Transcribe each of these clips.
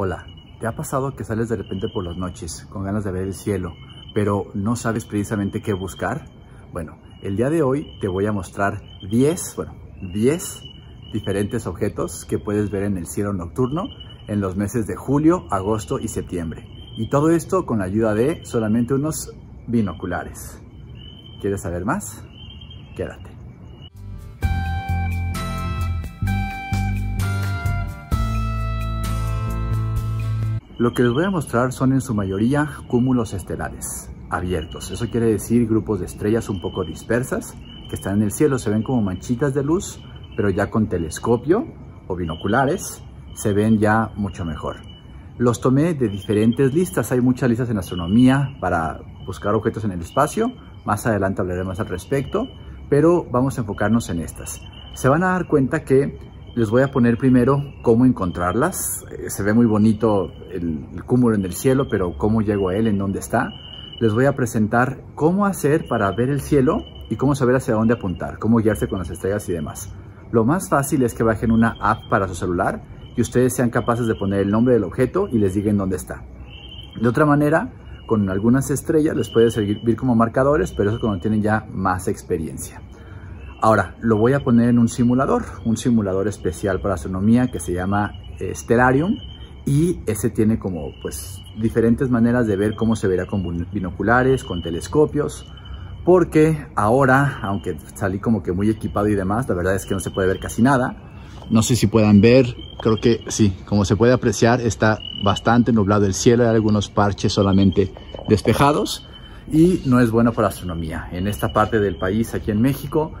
Hola, ¿te ha pasado que sales de repente por las noches con ganas de ver el cielo, pero no sabes precisamente qué buscar? Bueno, el día de hoy te voy a mostrar 10, bueno, 10 diferentes objetos que puedes ver en el cielo nocturno en los meses de julio, agosto y septiembre. Y todo esto con la ayuda de solamente unos binoculares. ¿Quieres saber más? Quédate. Lo que les voy a mostrar son en su mayoría cúmulos estelares abiertos. Eso quiere decir grupos de estrellas un poco dispersas que están en el cielo. Se ven como manchitas de luz, pero ya con telescopio o binoculares se ven ya mucho mejor. Los tomé de diferentes listas. Hay muchas listas en astronomía para buscar objetos en el espacio. Más adelante hablaremos al respecto, pero vamos a enfocarnos en estas. Se van a dar cuenta que les voy a poner primero cómo encontrarlas. Eh, se ve muy bonito el, cúmulo en el cielo, pero cómo llego a él, en dónde está. Les voy a presentar cómo hacer para ver el cielo y cómo saber hacia dónde apuntar, cómo guiarse con las estrellas y demás. Lo más fácil es que bajen una app para su celular y ustedes sean capaces de poner el nombre del objeto y les digan dónde está. De otra manera, con algunas estrellas les puede servir como marcadores, pero eso cuando tienen ya más experiencia. Ahora, lo voy a poner en un simulador, un simulador especial para astronomía que se llama eh, Stellarium y ese tiene como pues diferentes maneras de ver cómo se verá con binoculares, con telescopios, porque ahora, aunque salí como que muy equipado y demás, la verdad es que no se puede ver casi nada. No sé si puedan ver, creo que sí, como se puede apreciar está bastante nublado el cielo, hay algunos parches solamente despejados y no es bueno para astronomía. En esta parte del país, aquí en México,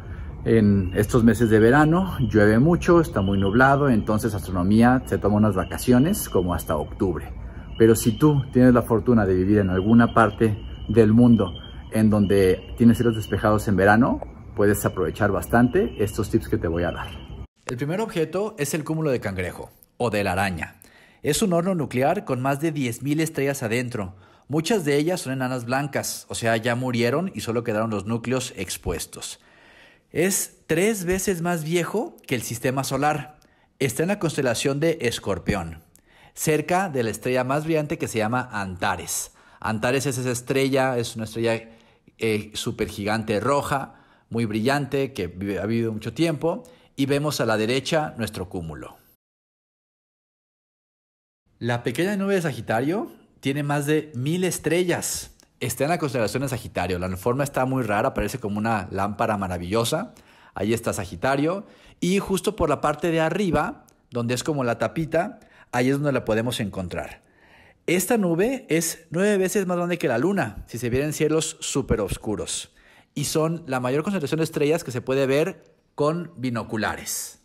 en estos meses de verano llueve mucho, está muy nublado, entonces astronomía se toma unas vacaciones como hasta octubre. Pero si tú tienes la fortuna de vivir en alguna parte del mundo en donde tienes cielos despejados en verano, puedes aprovechar bastante estos tips que te voy a dar. El primer objeto es el cúmulo de cangrejo o de la araña. Es un horno nuclear con más de 10.000 estrellas adentro. Muchas de ellas son enanas blancas, o sea, ya murieron y solo quedaron los núcleos expuestos. Es tres veces más viejo que el sistema solar. Está en la constelación de Escorpión, cerca de la estrella más brillante que se llama Antares. Antares es esa estrella, es una estrella eh, supergigante roja, muy brillante, que ha vivido mucho tiempo, y vemos a la derecha nuestro cúmulo. La pequeña nube de Sagitario tiene más de mil estrellas está en la constelación de Sagitario. La forma está muy rara, parece como una lámpara maravillosa. Ahí está Sagitario. Y justo por la parte de arriba, donde es como la tapita, ahí es donde la podemos encontrar. Esta nube es nueve veces más grande que la luna, si se vienen cielos súper oscuros. Y son la mayor concentración de estrellas que se puede ver con binoculares.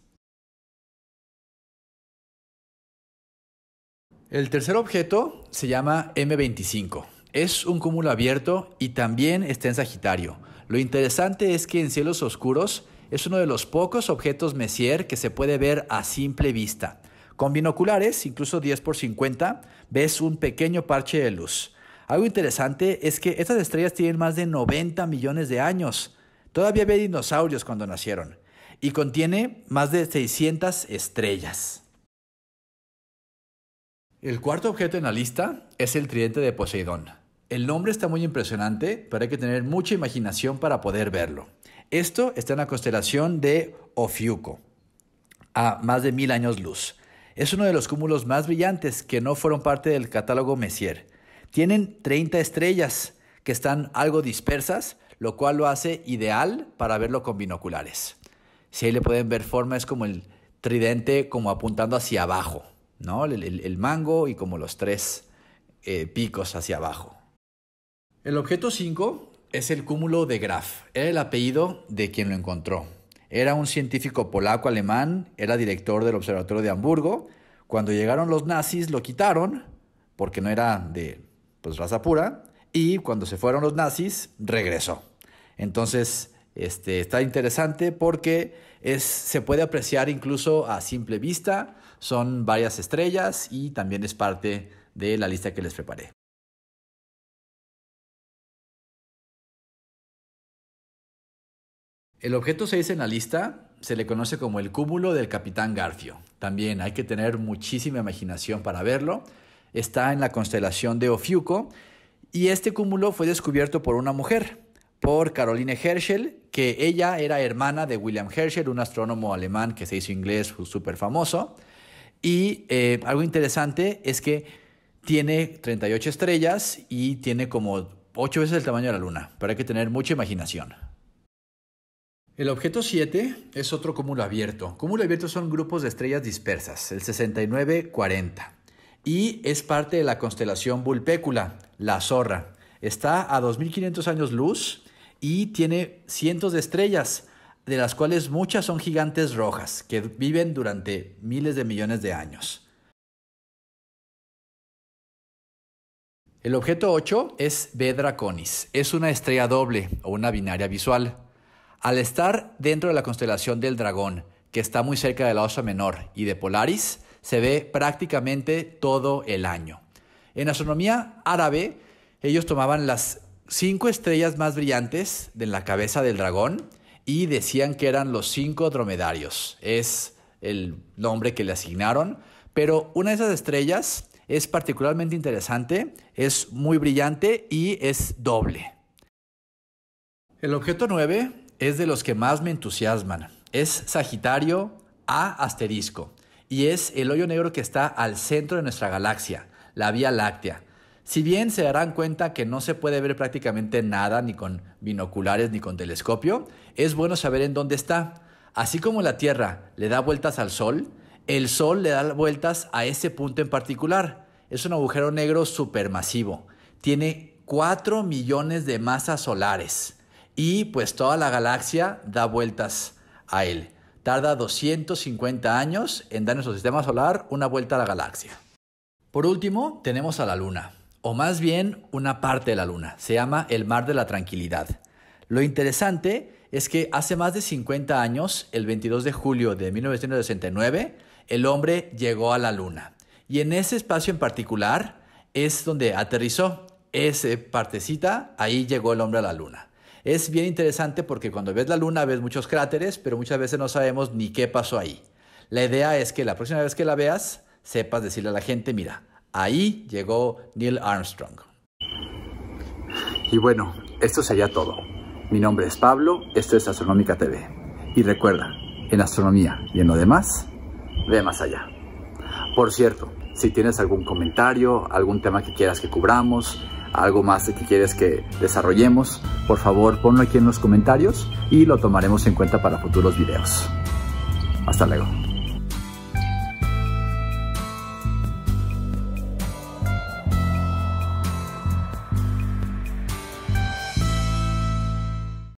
El tercer objeto se llama M25. Es un cúmulo abierto y también está en Sagitario. Lo interesante es que en cielos oscuros es uno de los pocos objetos Messier que se puede ver a simple vista. Con binoculares, incluso 10 por 50, ves un pequeño parche de luz. Algo interesante es que estas estrellas tienen más de 90 millones de años. Todavía había dinosaurios cuando nacieron. Y contiene más de 600 estrellas. El cuarto objeto en la lista es el tridente de Poseidón. El nombre está muy impresionante, pero hay que tener mucha imaginación para poder verlo. Esto está en la constelación de Ofiuco, a más de mil años luz. Es uno de los cúmulos más brillantes que no fueron parte del catálogo Messier. Tienen 30 estrellas que están algo dispersas, lo cual lo hace ideal para verlo con binoculares. Si ahí le pueden ver forma, es como el tridente como apuntando hacia abajo, ¿no? El, mango y como los tres eh, picos hacia abajo. El objeto 5 es el cúmulo de Graf. Era el apellido de quien lo encontró. Era un científico polaco-alemán, era director del Observatorio de Hamburgo. Cuando llegaron los nazis lo quitaron, porque no era de pues, raza pura, y cuando se fueron los nazis regresó. Entonces, este, está interesante porque es, se puede apreciar incluso a simple vista, son varias estrellas y también es parte de la lista que les preparé. El objeto 6 en la lista se le conoce como el cúmulo del capitán Garfio. También hay que tener muchísima imaginación para verlo. Está en la constelación de Ofiuco y este cúmulo fue descubierto por una mujer, por Caroline Herschel, que ella era hermana de William Herschel, un astrónomo alemán que se hizo inglés súper famoso. Y eh, algo interesante es que tiene 38 estrellas y tiene como 8 veces el tamaño de la Luna, pero hay que tener mucha imaginación. El objeto 7 es otro cúmulo abierto. Cúmulo abierto son grupos de estrellas dispersas, el 6940, y es parte de la constelación Vulpecula, la Zorra. Está a 2500 años luz y tiene cientos de estrellas, de las cuales muchas son gigantes rojas que viven durante miles de millones de años. El objeto 8 es B. Es una estrella doble o una binaria visual. Al estar dentro de la constelación del dragón, que está muy cerca de la Osa Menor y de Polaris, se ve prácticamente todo el año. En astronomía árabe, ellos tomaban las cinco estrellas más brillantes de la cabeza del dragón y decían que eran los cinco dromedarios. Es el nombre que le asignaron, pero una de esas estrellas es particularmente interesante, es muy brillante y es doble. El objeto 9 es de los que más me entusiasman. Es Sagitario A asterisco y es el hoyo negro que está al centro de nuestra galaxia, la Vía Láctea. Si bien se darán cuenta que no se puede ver prácticamente nada ni con binoculares ni con telescopio, es bueno saber en dónde está. Así como la Tierra le da vueltas al Sol, el Sol le da vueltas a ese punto en particular. Es un agujero negro supermasivo. Tiene 4 millones de masas solares y pues toda la galaxia da vueltas a él. Tarda 250 años en dar nuestro sistema solar una vuelta a la galaxia. Por último, tenemos a la Luna, o más bien una parte de la Luna. Se llama el Mar de la Tranquilidad. Lo interesante es que hace más de 50 años, el 22 de julio de 1969, el hombre llegó a la Luna. Y en ese espacio en particular es donde aterrizó. Esa partecita, ahí llegó el hombre a la Luna. Es bien interesante porque cuando ves la luna ves muchos cráteres, pero muchas veces no sabemos ni qué pasó ahí. La idea es que la próxima vez que la veas, sepas decirle a la gente, mira, ahí llegó Neil Armstrong. Y bueno, esto sería todo. Mi nombre es Pablo, esto es Astronómica TV. Y recuerda, en astronomía y en lo demás, ve más allá. Por cierto, si tienes algún comentario, algún tema que quieras que cubramos, algo más que quieres que desarrollemos, por favor ponlo aquí en los comentarios y lo tomaremos en cuenta para futuros videos. Hasta luego.